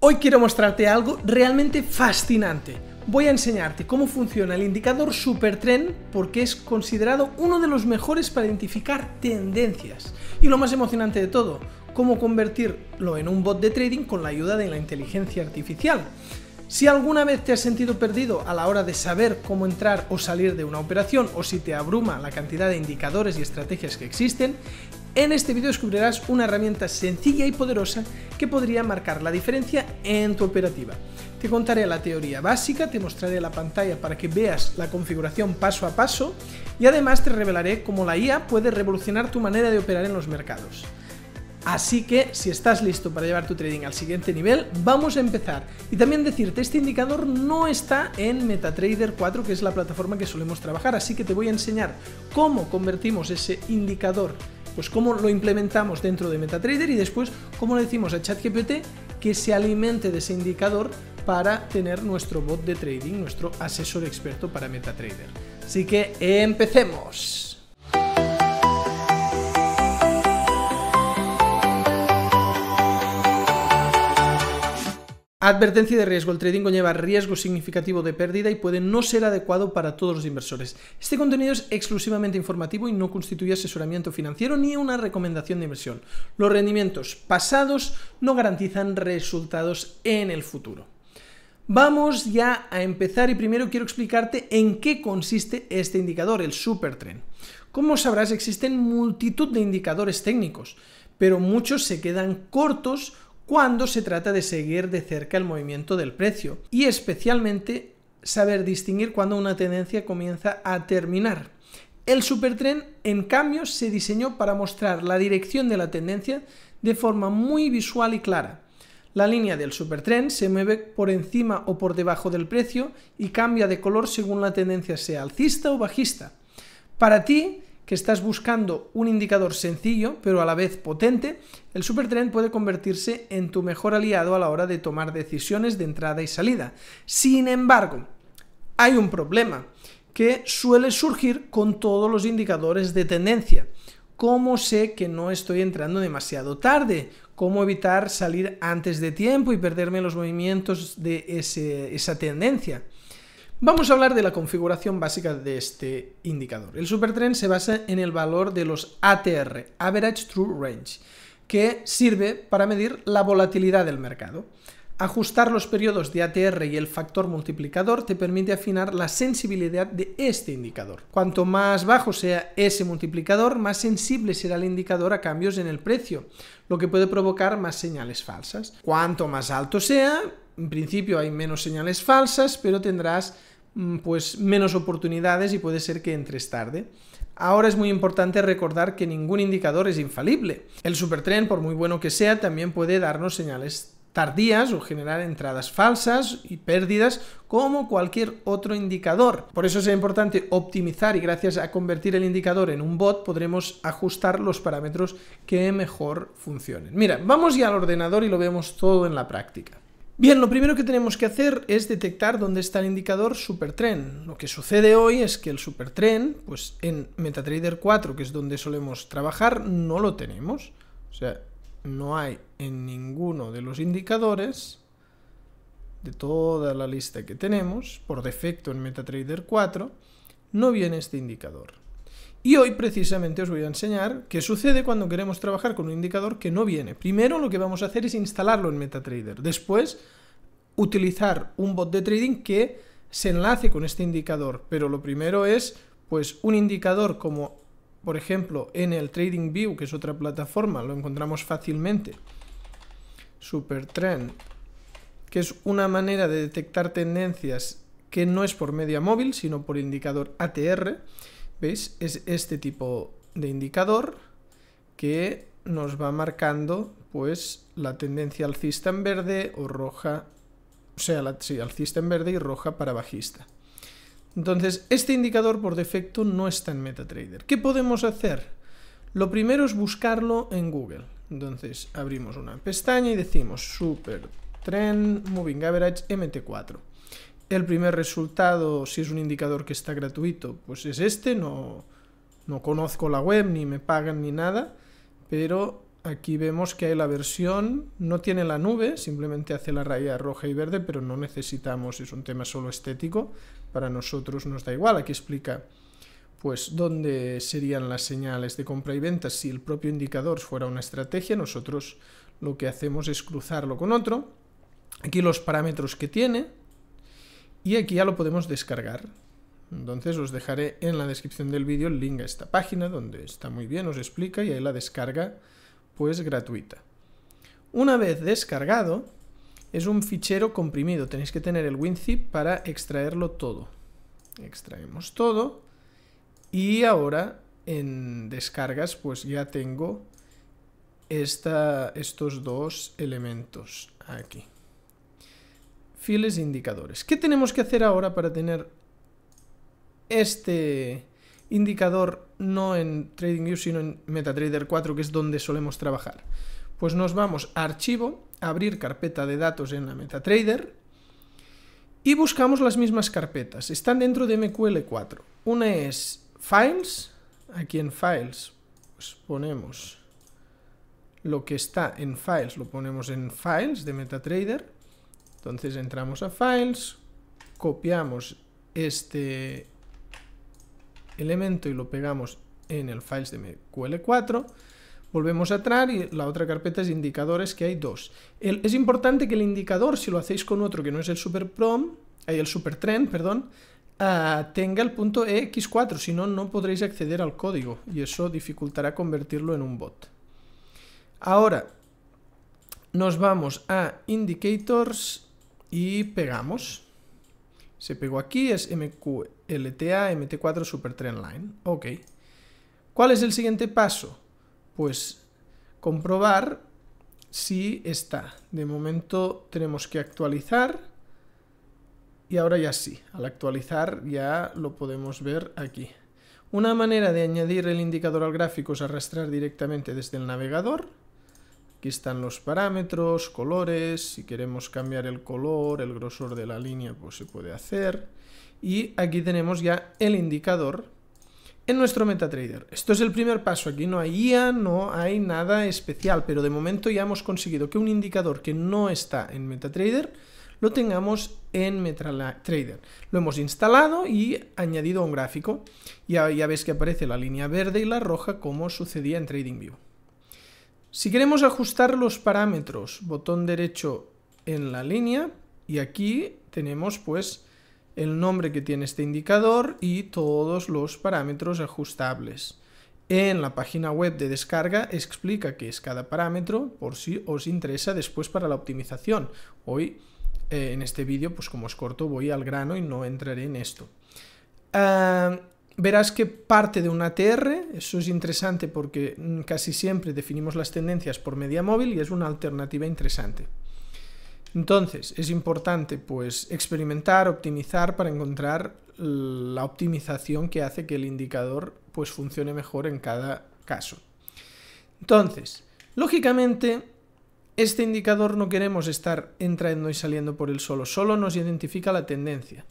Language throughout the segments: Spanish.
Hoy quiero mostrarte algo realmente fascinante. Voy a enseñarte cómo funciona el indicador SuperTrend, porque es considerado uno de los mejores para identificar tendencias. Y lo más emocionante de todo, cómo convertirlo en un bot de trading con la ayuda de la inteligencia artificial. Si alguna vez te has sentido perdido a la hora de saber cómo entrar o salir de una operación o si te abruma la cantidad de indicadores y estrategias que existen, en este vídeo descubrirás una herramienta sencilla y poderosa que podría marcar la diferencia en tu operativa. Te contaré la teoría básica, te mostraré la pantalla para que veas la configuración paso a paso y además te revelaré cómo la IA puede revolucionar tu manera de operar en los mercados. Así que si estás listo para llevar tu trading al siguiente nivel, vamos a empezar. Y también decirte, este indicador no está en MetaTrader 4, que es la plataforma que solemos trabajar, así que te voy a enseñar cómo convertimos ese indicador pues cómo lo implementamos dentro de MetaTrader y después cómo le decimos a ChatGPT que se alimente de ese indicador para tener nuestro bot de trading, nuestro asesor experto para MetaTrader. Así que empecemos. Advertencia de riesgo. El trading conlleva riesgo significativo de pérdida y puede no ser adecuado para todos los inversores. Este contenido es exclusivamente informativo y no constituye asesoramiento financiero ni una recomendación de inversión. Los rendimientos pasados no garantizan resultados en el futuro. Vamos ya a empezar y primero quiero explicarte en qué consiste este indicador, el SuperTrend. Como sabrás, existen multitud de indicadores técnicos, pero muchos se quedan cortos cuando se trata de seguir de cerca el movimiento del precio y especialmente saber distinguir cuando una tendencia comienza a terminar. El supertren, en cambio, se diseñó para mostrar la dirección de la tendencia de forma muy visual y clara. La línea del supertren se mueve por encima o por debajo del precio y cambia de color según la tendencia sea alcista o bajista. Para ti, que estás buscando un indicador sencillo pero a la vez potente, el supertrend puede convertirse en tu mejor aliado a la hora de tomar decisiones de entrada y salida. Sin embargo, hay un problema que suele surgir con todos los indicadores de tendencia. ¿Cómo sé que no estoy entrando demasiado tarde? ¿Cómo evitar salir antes de tiempo y perderme los movimientos de esa tendencia? Vamos a hablar de la configuración básica de este indicador. El supertren se basa en el valor de los ATR, Average True Range, que sirve para medir la volatilidad del mercado. Ajustar los periodos de ATR y el factor multiplicador te permite afinar la sensibilidad de este indicador. Cuanto más bajo sea ese multiplicador, más sensible será el indicador a cambios en el precio, lo que puede provocar más señales falsas. Cuanto más alto sea, en principio hay menos señales falsas, pero tendrás mm, pues menos oportunidades y puede ser que entres tarde. Ahora es muy importante recordar que ningún indicador es infalible. El supertren, por muy bueno que sea, también puede darnos señales tardías o generar entradas falsas y pérdidas como cualquier otro indicador. Por eso es importante optimizar y gracias a convertir el indicador en un bot podremos ajustar los parámetros que mejor funcionen. Mira, vamos ya al ordenador y lo vemos todo en la práctica. Bien, lo primero que tenemos que hacer es detectar dónde está el indicador SuperTrend, Lo que sucede hoy es que el SuperTrend, pues en MetaTrader 4, que es donde solemos trabajar, no lo tenemos. O sea, no hay en ninguno de los indicadores de toda la lista que tenemos, por defecto en MetaTrader 4, no viene este indicador. Y hoy precisamente os voy a enseñar qué sucede cuando queremos trabajar con un indicador que no viene. Primero lo que vamos a hacer es instalarlo en MetaTrader. Después utilizar un bot de trading que se enlace con este indicador. Pero lo primero es pues un indicador como por ejemplo en el TradingView, que es otra plataforma, lo encontramos fácilmente. Supertrend, que es una manera de detectar tendencias que no es por media móvil, sino por indicador ATR. ¿Veis? Es este tipo de indicador que nos va marcando pues la tendencia alcista en verde o roja, o sea, alcista en verde y roja para bajista. Entonces, este indicador por defecto no está en MetaTrader. ¿Qué podemos hacer? Lo primero es buscarlo en Google. Entonces, abrimos una pestaña y decimos Super Trend Moving Average MT4 el primer resultado, si es un indicador que está gratuito, pues es este, no, conozco la web, ni me pagan ni nada, pero aquí vemos que hay la versión, no tiene la nube, simplemente hace la raya roja y verde, pero no necesitamos, es un tema solo estético, para nosotros nos da igual, aquí explica pues dónde serían las señales de compra y venta si el propio indicador fuera una estrategia, nosotros lo que hacemos es cruzarlo con otro, aquí los parámetros que tiene, y aquí ya lo podemos descargar. Entonces os dejaré en la descripción del vídeo el link a esta página donde está muy bien, os explica y ahí la descarga pues gratuita. Una vez descargado, es un fichero comprimido, tenéis que tener el WinZip para extraerlo todo. Extraemos todo y ahora en descargas pues ya tengo estos dos elementos aquí fieles indicadores. ¿Qué tenemos que hacer ahora para tener este indicador no en TradingView sino en MetaTrader 4 que es donde solemos trabajar? Pues nos vamos a archivo, abrir carpeta de datos en la MetaTrader y buscamos las mismas carpetas. Están dentro de MQL4. Una es Files, aquí en Files pues, ponemos lo que está en Files, lo ponemos en Files de MetaTrader entonces entramos a Files, copiamos este elemento y lo pegamos en el Files de MQL4. Volvemos atrás y la otra carpeta es indicadores, que hay dos. es importante que el indicador, si lo hacéis con otro que no es el superprom, el tren perdón, ah, tenga el punto EX4, si no, no podréis acceder al código y eso dificultará convertirlo en un bot. Ahora, nos vamos a indicators y pegamos. Se pegó aquí, es MQLTA MT4 Super Trendline, Ok. ¿Cuál es el siguiente paso? Pues comprobar si está. De momento tenemos que actualizar y ahora ya sí. Al actualizar ya lo podemos ver aquí. Una manera de añadir el indicador al gráfico es arrastrar directamente desde el navegador Aquí están los parámetros, colores, si queremos cambiar el color, el grosor de la línea, pues se puede hacer. Y aquí tenemos ya el indicador en nuestro MetaTrader. Esto es el primer paso, aquí no hay guía, no hay nada especial, pero de momento ya hemos conseguido que un indicador que no está en MetaTrader lo tengamos en MetaTrader. Lo hemos instalado y añadido a un gráfico. Y ya ves que aparece la línea verde y la roja como sucedía en TradingView. Si queremos ajustar los parámetros, botón derecho en la línea y aquí tenemos pues el nombre que tiene este indicador y todos los parámetros ajustables. En la página web de descarga explica qué es cada parámetro por si os interesa después para la optimización. Hoy eh, en este vídeo pues como es corto voy al grano y no entraré en esto. Ah, verás que parte de un ATR, eso es interesante porque mm, casi siempre definimos las tendencias por media móvil y es una alternativa interesante. Entonces, es importante pues experimentar, optimizar para encontrar la optimización que hace que el indicador pues funcione mejor en cada caso. Entonces, lógicamente este indicador no queremos estar entrando y saliendo por el solo, solo nos identifica la tendencia.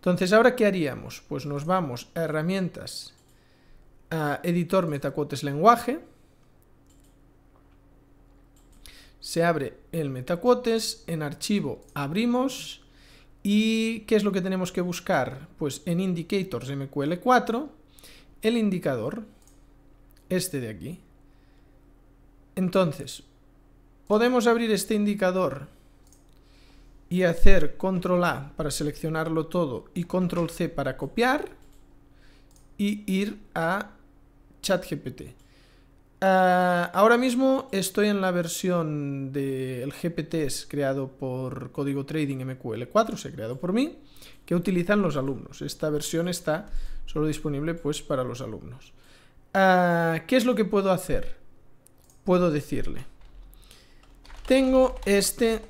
Entonces, ¿ahora qué haríamos? Pues nos vamos a herramientas, a editor metacuotes lenguaje. Se abre el metacuotes, en archivo abrimos. ¿Y qué es lo que tenemos que buscar? Pues en indicators MQL4, el indicador, este de aquí. Entonces, podemos abrir este indicador y hacer control A para seleccionarlo todo y control C para copiar y ir a ChatGPT. GPT, ah, ahora mismo estoy en la versión del GPT, creado por Código Trading MQL4, se ha creado por mí, que utilizan los alumnos. Esta versión está solo disponible pues, para los alumnos. Ah, ¿Qué es lo que puedo hacer? Puedo decirle, tengo este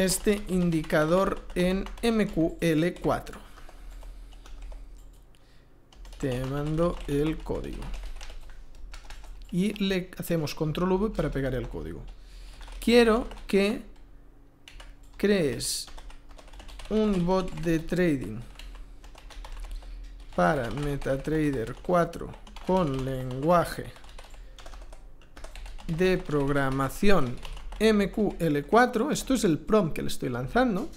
este indicador en MQL4. Te mando el código. Y le hacemos control V para pegar el código. Quiero que crees un bot de trading para MetaTrader 4 con lenguaje de programación mql4, esto es el prompt que le estoy lanzando,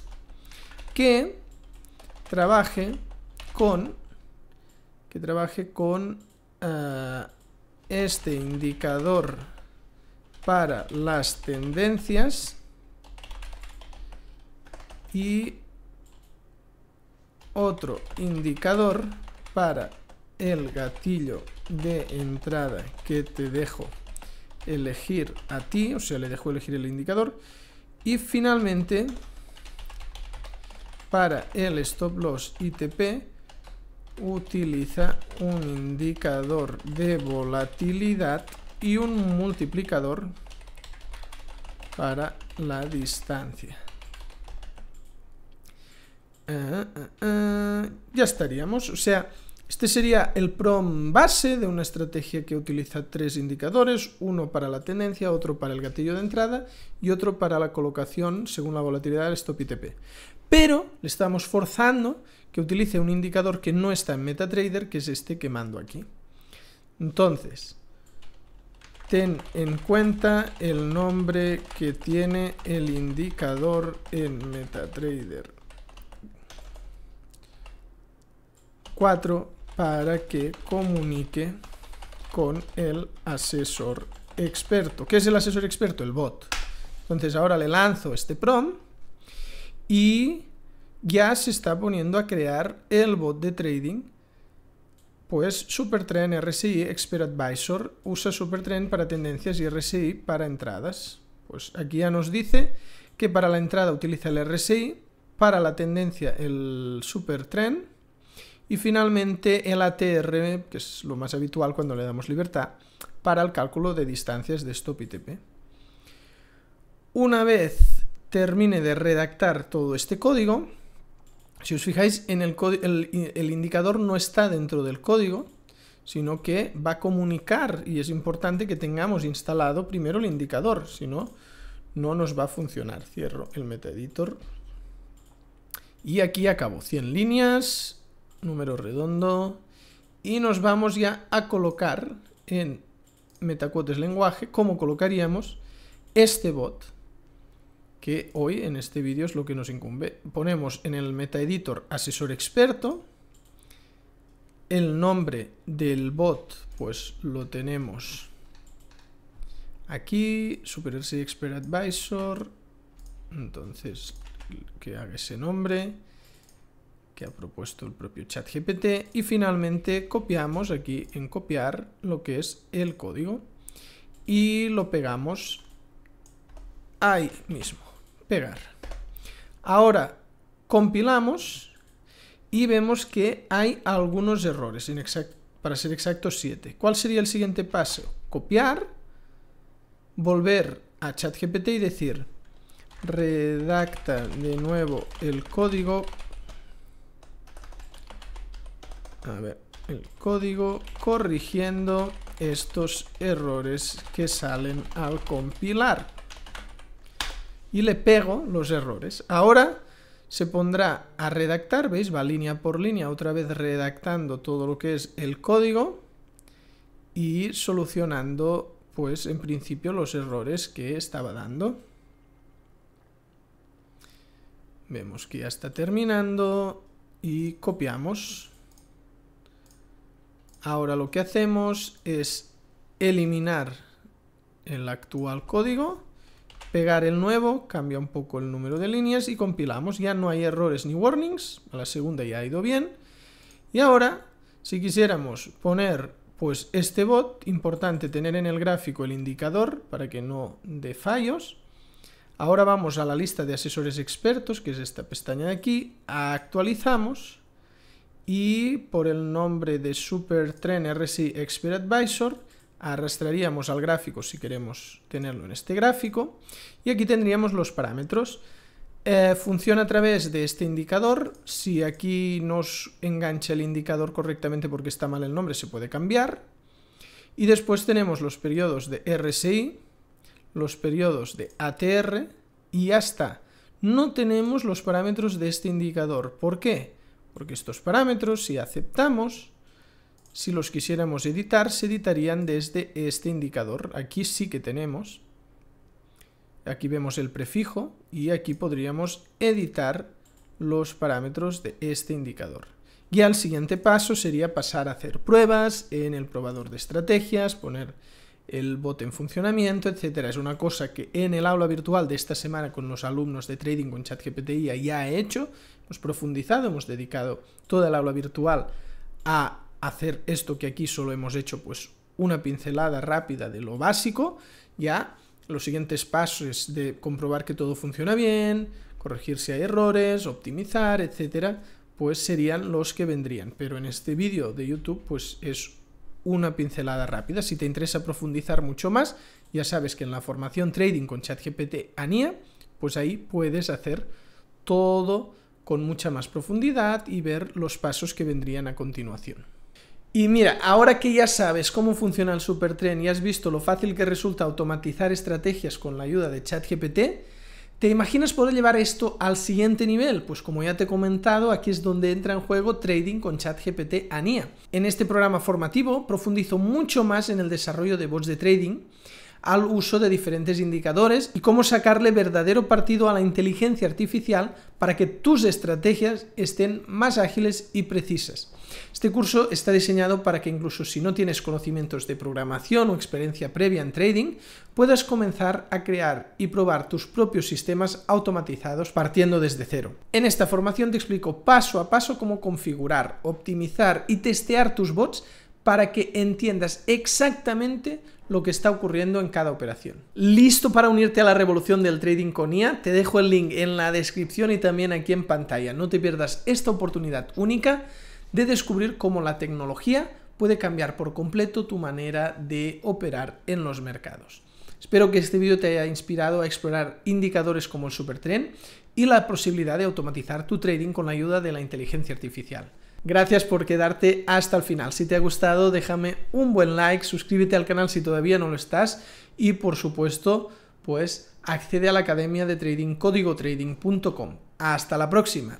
que trabaje con que trabaje con eh, este indicador para las tendencias y otro indicador para el gatillo de entrada que te dejo elegir a ti, o sea, le dejo elegir el indicador. Y finalmente, para el stop loss ITP, utiliza un indicador de volatilidad y un multiplicador para la distancia. Ah, ah, ah, ya estaríamos, o sea, este sería el PROM base de una estrategia que utiliza tres indicadores, uno para la tendencia, otro para el gatillo de entrada y otro para la colocación según la volatilidad del stop ITP. Pero le estamos forzando que utilice un indicador que no está en MetaTrader, que es este que mando aquí. Entonces, ten en cuenta el nombre que tiene el indicador en MetaTrader. 4 para que comunique con el asesor experto. ¿Qué es el asesor experto? El bot. Entonces ahora le lanzo este prom y ya se está poniendo a crear el bot de trading. Pues Supertrend RSI Expert Advisor usa Supertrend para tendencias y RSI para entradas. Pues aquí ya nos dice que para la entrada utiliza el RSI, para la tendencia el Supertrend y finalmente el ATR, que es lo más habitual cuando le damos libertad, para el cálculo de distancias de stop y TP. Una vez termine de redactar todo este código, si os fijáis, en el, el, el indicador no está dentro del código, sino que va a comunicar y es importante que tengamos instalado primero el indicador, si no, no nos va a funcionar. Cierro el metaeditor y aquí acabo. 100 líneas, número redondo, y nos vamos ya a colocar en MetaQuotes lenguaje cómo colocaríamos este bot, que hoy en este vídeo es lo que nos incumbe. Ponemos en el MetaEditor asesor experto, el nombre del bot pues lo tenemos aquí, super Expert Advisor, entonces que haga ese nombre, que ha propuesto el propio ChatGPT y finalmente copiamos aquí en copiar lo que es el código y lo pegamos ahí mismo, pegar. Ahora compilamos y vemos que hay algunos errores, para ser exactos 7. ¿Cuál sería el siguiente paso? Copiar, volver a ChatGPT y decir redacta de nuevo el código a ver, el código corrigiendo estos errores que salen al compilar. Y le pego los errores. Ahora se pondrá a redactar, ¿veis? Va línea por línea, otra vez redactando todo lo que es el código y solucionando, pues, en principio los errores que estaba dando. Vemos que ya está terminando y copiamos Ahora lo que hacemos es eliminar el actual código, pegar el nuevo, cambia un poco el número de líneas y compilamos. Ya no hay errores ni warnings, a la segunda ya ha ido bien. Y ahora, si quisiéramos poner pues este bot, importante tener en el gráfico el indicador para que no dé fallos. Ahora vamos a la lista de asesores expertos, que es esta pestaña de aquí, actualizamos y por el nombre de Supertren RSI Expert Advisor arrastraríamos al gráfico si queremos tenerlo en este gráfico y aquí tendríamos los parámetros. Eh, funciona a través de este indicador, si aquí nos engancha el indicador correctamente porque está mal el nombre se puede cambiar y después tenemos los periodos de RSI, los periodos de ATR y hasta no tenemos los parámetros de este indicador. ¿Por qué? Porque estos parámetros, si aceptamos, si los quisiéramos editar, se editarían desde este indicador. Aquí sí que tenemos. Aquí vemos el prefijo y aquí podríamos editar los parámetros de este indicador. Y al siguiente paso sería pasar a hacer pruebas en el probador de estrategias, poner el bot en funcionamiento, etcétera. Es una cosa que en el aula virtual de esta semana con los alumnos de trading con ChatGPT ya he hecho, hemos profundizado, hemos dedicado toda el aula virtual a hacer esto que aquí solo hemos hecho pues una pincelada rápida de lo básico, ya los siguientes pasos de comprobar que todo funciona bien, corregir si hay errores, optimizar, etcétera, pues serían los que vendrían. Pero en este vídeo de YouTube pues es una pincelada rápida. Si te interesa profundizar mucho más, ya sabes que en la formación Trading con ChatGPT ANIA, pues ahí puedes hacer todo con mucha más profundidad y ver los pasos que vendrían a continuación. Y mira, ahora que ya sabes cómo funciona el supertren y has visto lo fácil que resulta automatizar estrategias con la ayuda de ChatGPT, ¿Te imaginas poder llevar esto al siguiente nivel? Pues como ya te he comentado, aquí es donde entra en juego trading con ChatGPT ANIA. En este programa formativo profundizo mucho más en el desarrollo de bots de trading, al uso de diferentes indicadores y cómo sacarle verdadero partido a la inteligencia artificial para que tus estrategias estén más ágiles y precisas. Este curso está diseñado para que incluso si no tienes conocimientos de programación o experiencia previa en trading, puedas comenzar a crear y probar tus propios sistemas automatizados partiendo desde cero. En esta formación te explico paso a paso cómo configurar, optimizar y testear tus bots para que entiendas exactamente lo que está ocurriendo en cada operación. ¿Listo para unirte a la revolución del trading con IA? Te dejo el link en la descripción y también aquí en pantalla. No te pierdas esta oportunidad única de descubrir cómo la tecnología puede cambiar por completo tu manera de operar en los mercados. Espero que este vídeo te haya inspirado a explorar indicadores como el supertren y la posibilidad de automatizar tu trading con la ayuda de la inteligencia artificial. Gracias por quedarte hasta el final. Si te ha gustado, déjame un buen like, suscríbete al canal si todavía no lo estás y por supuesto, pues accede a la Academia de Trading códigotrading.com. Hasta la próxima.